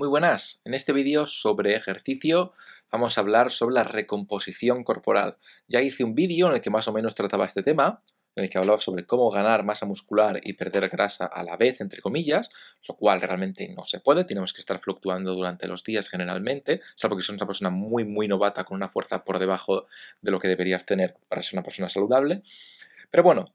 Muy buenas, en este vídeo sobre ejercicio vamos a hablar sobre la recomposición corporal. Ya hice un vídeo en el que más o menos trataba este tema, en el que hablaba sobre cómo ganar masa muscular y perder grasa a la vez, entre comillas, lo cual realmente no se puede, tenemos que estar fluctuando durante los días generalmente, salvo que seas una persona muy, muy novata con una fuerza por debajo de lo que deberías tener para ser una persona saludable. Pero bueno,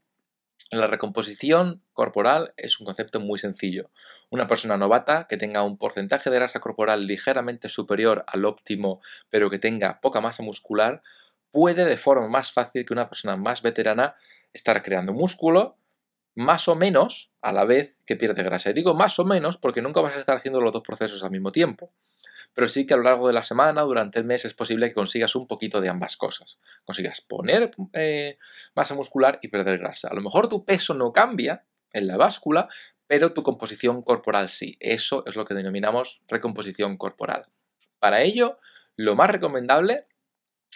la recomposición corporal es un concepto muy sencillo. Una persona novata que tenga un porcentaje de grasa corporal ligeramente superior al óptimo, pero que tenga poca masa muscular, puede de forma más fácil que una persona más veterana estar creando músculo más o menos a la vez que pierdes grasa. Y digo más o menos porque nunca vas a estar haciendo los dos procesos al mismo tiempo. Pero sí que a lo largo de la semana, durante el mes, es posible que consigas un poquito de ambas cosas. Consigas poner eh, masa muscular y perder grasa. A lo mejor tu peso no cambia en la báscula, pero tu composición corporal sí. Eso es lo que denominamos recomposición corporal. Para ello, lo más recomendable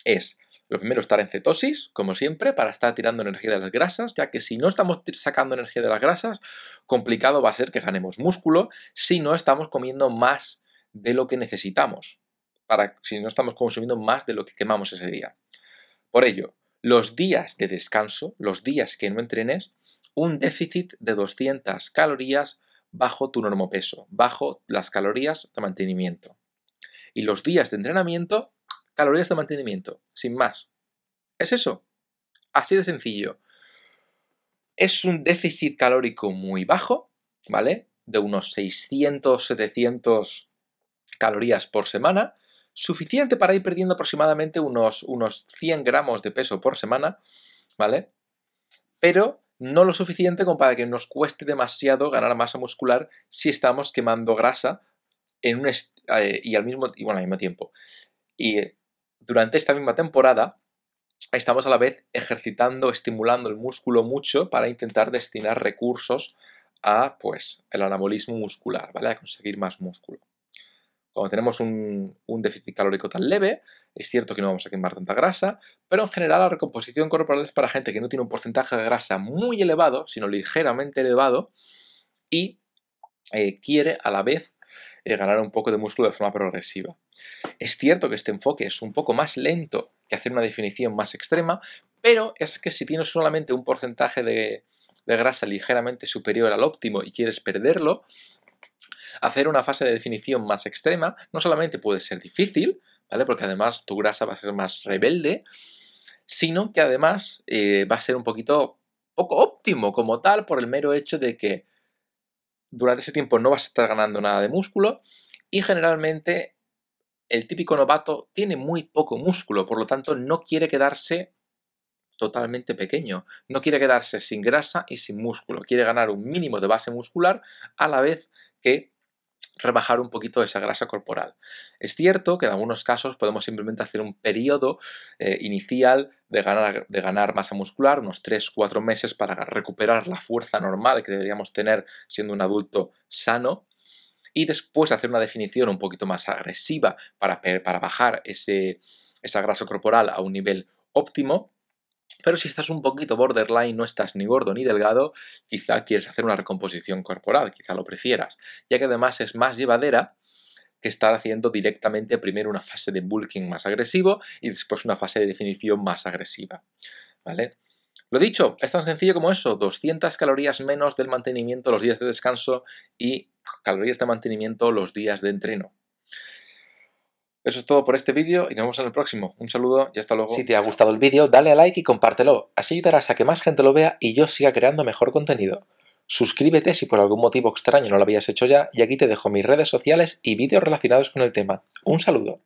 es lo primero, estar en cetosis, como siempre, para estar tirando energía de las grasas, ya que si no estamos sacando energía de las grasas, complicado va a ser que ganemos músculo si no estamos comiendo más de lo que necesitamos, para, si no estamos consumiendo más de lo que quemamos ese día. Por ello, los días de descanso, los días que no entrenes, un déficit de 200 calorías bajo tu peso, bajo las calorías de mantenimiento. Y los días de entrenamiento, calorías de mantenimiento, sin más. Es eso. Así de sencillo. Es un déficit calórico muy bajo, ¿vale? De unos 600, 700 calorías por semana, suficiente para ir perdiendo aproximadamente unos, unos 100 gramos de peso por semana, ¿vale? Pero no lo suficiente como para que nos cueste demasiado ganar masa muscular si estamos quemando grasa en un eh, y al mismo al mismo tiempo y durante esta misma temporada estamos a la vez ejercitando, estimulando el músculo mucho para intentar destinar recursos a pues, el anabolismo muscular, ¿vale? A conseguir más músculo. Cuando tenemos un, déficit calórico tan leve, es cierto que no vamos a quemar tanta grasa, pero en general la recomposición corporal es para gente que no tiene un porcentaje de grasa muy elevado, sino ligeramente elevado, y eh, quiere a la vez ganar un poco de músculo de forma progresiva. Es cierto que este enfoque es un poco más lento que hacer una definición más extrema, pero es que si tienes solamente un porcentaje de, grasa ligeramente superior al óptimo y quieres perderlo, hacer una fase de definición más extrema no solamente puede ser difícil, ¿vale? Porque además tu grasa va a ser más rebelde, sino que además eh, va a ser un poquito poco óptimo como tal por el mero hecho de que durante ese tiempo no vas a estar ganando nada de músculo y generalmente el típico novato tiene muy poco músculo, por lo tanto no quiere quedarse totalmente pequeño, no quiere quedarse sin grasa y sin músculo, quiere ganar un mínimo de base muscular a la vez que rebajar un poquito esa grasa corporal. Es cierto que en algunos casos podemos simplemente hacer un periodo eh, inicial de ganar, de ganar, masa muscular, unos 3-4 meses para recuperar la fuerza normal que deberíamos tener siendo un adulto sano y después hacer una definición un poquito más agresiva para, para bajar ese, esa grasa corporal a un nivel óptimo pero si estás un poquito borderline, no estás ni gordo ni delgado, quizá quieres hacer una recomposición corporal, quizá lo prefieras, ya que además es más llevadera que estar haciendo directamente primero una fase de bulking más agresivo y después una fase de definición más agresiva. ¿Vale? Lo dicho, es tan sencillo como eso, 200 calorías menos del mantenimiento los días de descanso y calorías de mantenimiento los días de entreno. Eso es todo por este vídeo y nos vemos en el próximo. Un saludo y hasta luego. Si te ha gustado el vídeo, dale a like y compártelo. Así ayudarás a que más gente lo vea y yo siga creando mejor contenido. Suscríbete si por algún motivo extraño no lo habías hecho ya y aquí te dejo mis redes sociales y vídeos relacionados con el tema. Un saludo.